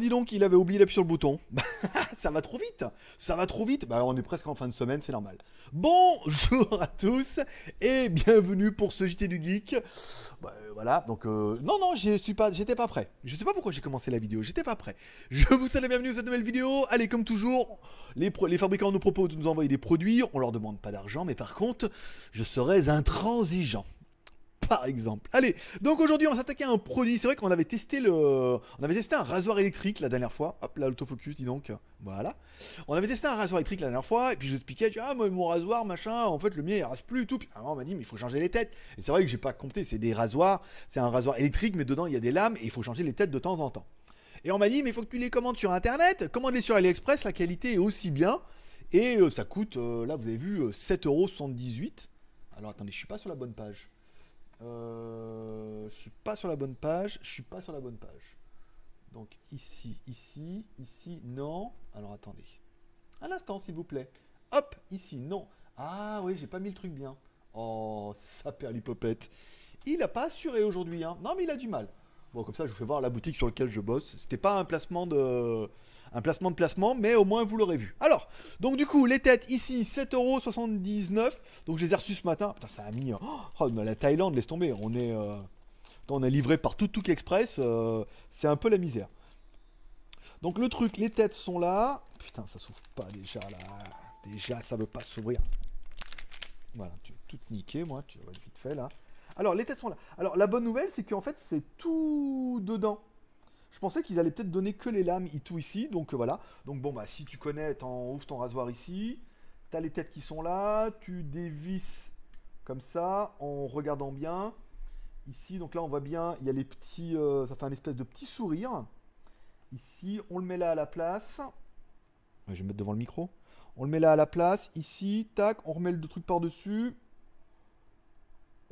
dis donc, il avait oublié d'appuyer sur le bouton. ça va trop vite, ça va trop vite. Bah on est presque en fin de semaine, c'est normal. Bonjour à tous et bienvenue pour ce JT du geek. Bah, euh, voilà, donc euh, non non, je suis pas, j'étais pas prêt. Je sais pas pourquoi j'ai commencé la vidéo, j'étais pas prêt. Je vous souhaite la bienvenue à cette nouvelle vidéo. Allez, comme toujours, les, les fabricants nous proposent de nous envoyer des produits, on leur demande pas d'argent, mais par contre, je serais intransigeant par exemple. Allez, donc aujourd'hui on s'attaquait à un produit. C'est vrai qu'on avait testé le, on avait testé un rasoir électrique la dernière fois. Hop là, l'autofocus, dis donc. Voilà. On avait testé un rasoir électrique la dernière fois et puis je expliquais, ah moi, mon rasoir machin, en fait le mien il rase plus et tout. Puis on m'a dit mais il faut changer les têtes. Et c'est vrai que j'ai pas compté, c'est des rasoirs, c'est un rasoir électrique mais dedans il y a des lames et il faut changer les têtes de temps en temps. Et on m'a dit mais il faut que tu les commandes sur internet, commande-les sur AliExpress, la qualité est aussi bien. Et euh, ça coûte, euh, là vous avez vu, 7,78€. Euh, Alors attendez, je suis pas sur la bonne page. Euh, je suis pas sur la bonne page. Je suis pas sur la bonne page. Donc ici, ici, ici, non. Alors attendez. Un instant s'il vous plaît. Hop, ici, non. Ah oui, j'ai pas mis le truc bien. Oh, ça perd l'hypopète. Il a pas assuré aujourd'hui. Hein. Non, mais il a du mal. Bon, comme ça, je vous fais voir la boutique sur laquelle je bosse. C'était pas un placement de, un placement de placement, mais au moins vous l'aurez vu. Alors, donc du coup, les têtes ici, 7,79€. Donc je les ai reçus ce matin. Putain, ça a mis... Hein. Oh, la Thaïlande, laisse tomber. On est, euh, on est livré par tout Express. Euh, c'est un peu la misère. Donc le truc, les têtes sont là. Putain, ça s'ouvre pas déjà là. Déjà, ça veut pas s'ouvrir. Voilà, tu tout niqué, moi. Tu vas vite fait là. Alors, les têtes sont là. Alors, la bonne nouvelle, c'est qu'en fait, c'est tout dedans. Je pensais qu'ils allaient peut-être donner que les lames et tout ici, donc euh, voilà. Donc bon, bah si tu connais, en ouvres ton rasoir ici. Tu as les têtes qui sont là, tu dévisses comme ça, en regardant bien. Ici, donc là on voit bien, il y a les petits, euh, ça fait un espèce de petit sourire. Ici, on le met là à la place. Je vais mettre devant le micro. On le met là à la place. Ici, tac, on remet le truc par-dessus.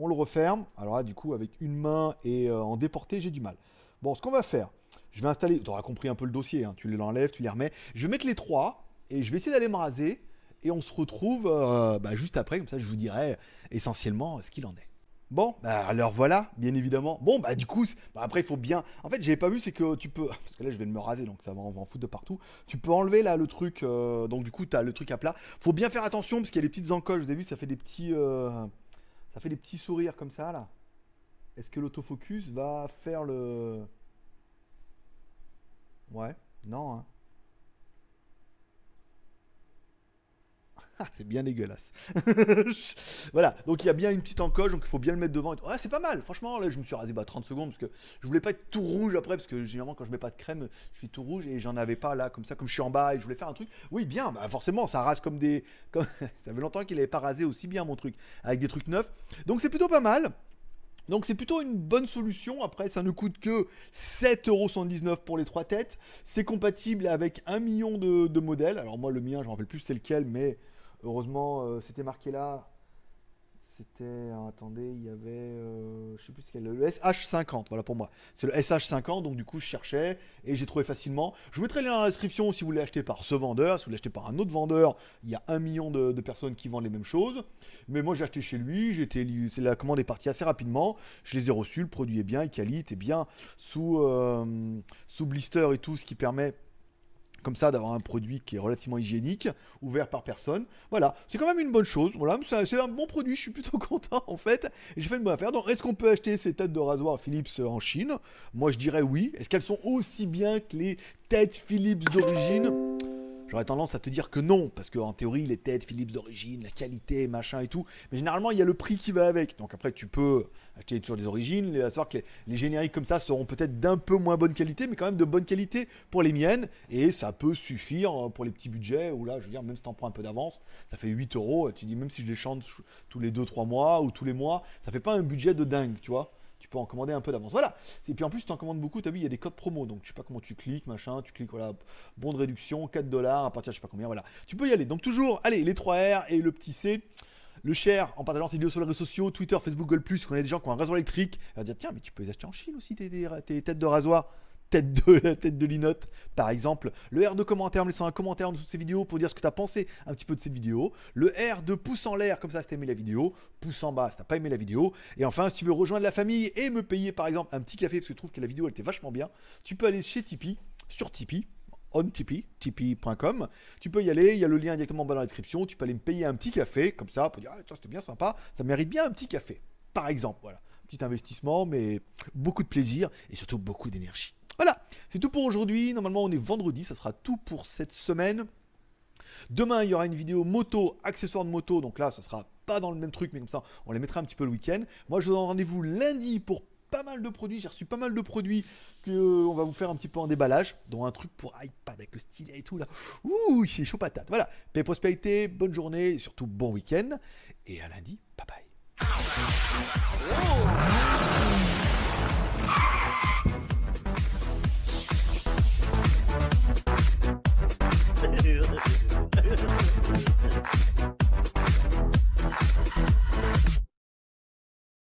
On le referme. Alors là, du coup, avec une main et euh, en déporté, j'ai du mal. Bon, ce qu'on va faire, je vais installer, tu auras compris un peu le dossier, hein. tu l'enlèves, tu les remets. Je vais mettre les trois et je vais essayer d'aller me raser et on se retrouve euh, bah, juste après, comme ça je vous dirai essentiellement ce qu'il en est. Bon, bah, alors voilà, bien évidemment. Bon, bah du coup, bah, après il faut bien... En fait, j'avais pas vu, c'est que tu peux... Parce que là, je vais me raser, donc ça va, en foutre de partout. Tu peux enlever là le truc, euh, donc du coup, tu as le truc à plat. Faut bien faire attention, parce qu'il y a des petites encoches, vous avez vu, ça fait des petits... Euh, ça fait des petits sourires comme ça, là. Est-ce que l'autofocus va faire le... Ouais, non. Hein. Ah, c'est bien dégueulasse. voilà, donc il y a bien une petite encoche, donc il faut bien le mettre devant. Ouais, c'est pas mal, franchement, là je me suis rasé bah, 30 secondes parce que je voulais pas être tout rouge après, parce que généralement quand je mets pas de crème, je suis tout rouge et j'en avais pas là, comme ça, comme je suis en bas et je voulais faire un truc. Oui, bien, bah, forcément, ça rase comme des. ça fait longtemps qu'il n'avait pas rasé aussi bien mon truc, avec des trucs neufs. Donc c'est plutôt pas mal. Donc c'est plutôt une bonne solution. Après, ça ne coûte que 7,119€ pour les trois têtes. C'est compatible avec un million de, modèles. Alors moi, le mien, je ne me rappelle plus c'est lequel, mais heureusement, euh, c'était marqué là. C'était, hein, attendez, il y avait, euh, je sais plus ce qu'elle, le SH50, voilà pour moi. C'est le SH50, donc du coup je cherchais et j'ai trouvé facilement. Je vous mettrai les dans la description si vous voulez acheter par ce vendeur, si vous voulez par un autre vendeur, il y a un million de, personnes qui vendent les mêmes choses. Mais moi j'ai acheté chez lui, j'étais, c'est la commande est partie assez rapidement, je les ai reçus, le produit est bien, et qualité est bien, sous, euh, sous blister et tout, ce qui permet comme ça d'avoir un produit qui est relativement hygiénique, ouvert par personne. Voilà, c'est quand même une bonne chose. Voilà, c'est un bon produit, je suis plutôt content en fait. J'ai fait une bonne affaire. Donc, est-ce qu'on peut acheter ces têtes de rasoir Philips euh, en Chine Moi, je dirais oui. Est-ce qu'elles sont aussi bien que les têtes Philips d'origine J'aurais tendance à te dire que non, parce qu'en théorie, les têtes Philips d'origine, la qualité, machin et tout, mais généralement, il y a le prix qui va avec. Donc après, tu peux acheter toujours des origines, à savoir que les, génériques comme ça seront peut-être d'un peu moins bonne qualité, mais quand même de bonne qualité pour les miennes, et ça peut suffire euh, pour les petits budgets, Ou là, je veux dire, même si t'en prends un peu d'avance, ça fait 8 euros, tu dis, même si je les chante tous les 2-3 mois ou tous les mois, ça fait pas un budget de dingue, tu vois en commander un peu d'avance. Voilà. Et puis en plus, tu en commandes beaucoup. Tu as vu, il y a des codes promo. Donc, je sais pas comment tu cliques, machin. Tu cliques, voilà, bon de réduction, 4 dollars, à partir je sais pas combien. Voilà. Tu peux y aller. Donc, toujours, allez, les 3R et le petit C. Le cher, en partageant ses vidéos sur les réseaux sociaux, Twitter, Facebook, Google, qu'on a des gens qui ont un rasoir électrique. on va dire, tiens, mais tu peux les acheter en Chine aussi, tes têtes de rasoir tête de la tête de Linotte, par exemple. Le R de commentaire en me laissant un commentaire en dessous de ces vidéos pour dire ce que tu as pensé un petit peu de cette vidéo. Le R de pouce en l'air, comme ça, si t'as aimé la vidéo. Pouce en bas, si t'as pas aimé la vidéo. Et enfin, si tu veux rejoindre la famille et me payer, par exemple, un petit café, parce que je trouve que la vidéo, elle était vachement bien, tu peux aller chez Tipeee, sur Tipeee on Tipeee, tipeee.com. Tu peux y aller, il y a le lien directement en bas dans la description. Tu peux aller me payer un petit café, comme ça, pour dire Ah, c'était bien sympa, ça mérite bien un petit café. Par exemple, voilà. Petit investissement, mais beaucoup de plaisir et surtout beaucoup d'énergie. C'est tout pour aujourd'hui. Normalement, on est vendredi. Ça sera tout pour cette semaine. Demain, il y aura une vidéo moto, accessoires de moto. Donc là, ce sera pas dans le même truc, mais comme ça, on les mettra un petit peu le week-end. Moi, je vous donne rendez-vous lundi pour pas mal de produits. J'ai reçu pas mal de produits que euh, on va vous faire un petit peu en déballage, dont un truc pour iPad avec le stylet et tout là. Ouh, c'est chaud patate. Voilà. Paix prospérité, bonne journée et surtout bon week-end. Et à lundi. Bye bye.